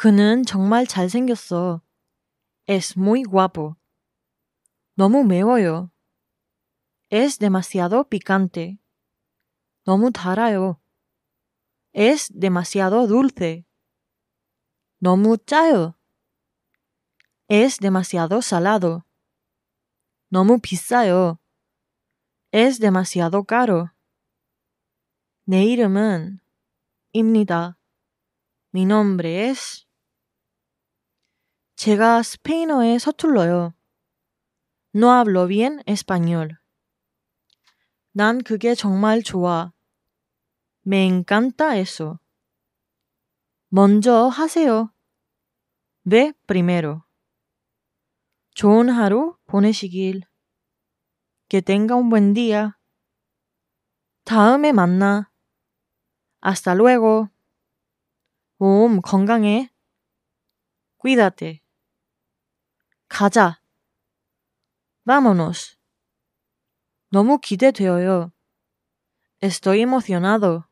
그는 정말 Es muy guapo. 너무 매워요. Es demasiado picante. 너무 달아요. Es demasiado dulce. 너무 짜요. Es demasiado salado. 너무 비싸요. Es demasiado caro. 내 이름은 입니다. Mi nombre es 제가 스페인어에 서툴러요. No hablo bien español. 난 그게 정말 좋아. Me encanta eso. 먼저 하세요. De primero. 좋은 하루 보내시길. Que tenga un buen día. 다음에 만나. Hasta luego. 몸 건강해. Cuídate. 가자. Vámonos. 너무 기대되어요. Estoy emocionado.